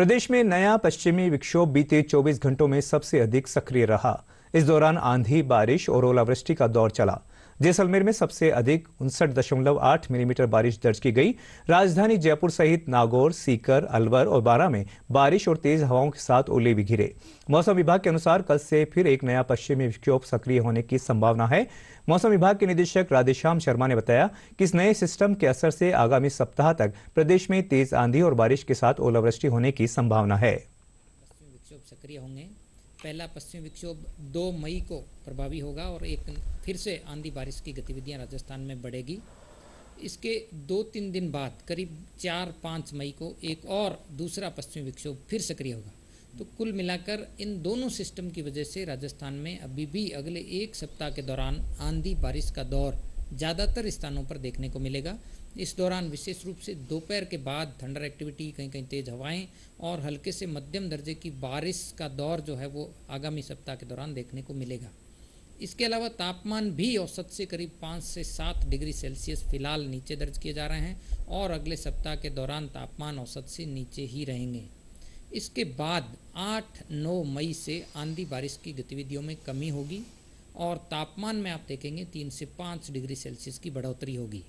प्रदेश में नया पश्चिमी विक्षोभ बीते 24 घंटों में सबसे अधिक सक्रिय रहा इस दौरान आंधी बारिश और ओलावृष्टि का दौर चला जैसलमेर में सबसे अधिक उनसठ दशमलव आठ मिलीमीटर बारिश दर्ज की गई राजधानी जयपुर सहित नागौर सीकर अलवर और बारा में बारिश और तेज हवाओं के साथ ओले भी घिरे मौसम विभाग के अनुसार कल से फिर एक नया पश्चिमी विक्षोभ सक्रिय होने की संभावना है मौसम विभाग के निदेशक राधेश्याम शर्मा ने बताया कि इस नए सिस्टम के असर से आगामी सप्ताह तक प्रदेश में तेज आंधी और बारिश के साथ ओलावृष्टि होने की संभावना है सक्रिय होंगे पहला पश्चिमी विक्षोभ दो मई को प्रभावी होगा और एक फिर से आंधी बारिश की गतिविधियां राजस्थान में बढ़ेगी इसके दो तीन दिन बाद करीब चार पाँच मई को एक और दूसरा पश्चिमी विक्षोभ फिर सक्रिय होगा तो कुल मिलाकर इन दोनों सिस्टम की वजह से राजस्थान में अभी भी अगले एक सप्ताह के दौरान आंधी बारिश का दौर ज़्यादातर स्थानों पर देखने को मिलेगा इस दौरान विशेष रूप से दोपहर के बाद थंडर एक्टिविटी कहीं कहीं तेज़ हवाएं और हल्के से मध्यम दर्जे की बारिश का दौर जो है वो आगामी सप्ताह के दौरान देखने को मिलेगा इसके अलावा तापमान भी औसत से करीब पाँच से सात डिग्री सेल्सियस फिलहाल नीचे दर्ज किए जा रहे हैं और अगले सप्ताह के दौरान तापमान औसत से नीचे ही रहेंगे इसके बाद 8-9 मई से आंधी बारिश की गतिविधियों में कमी होगी और तापमान में आप देखेंगे तीन से पाँच डिग्री सेल्सियस की बढ़ोतरी होगी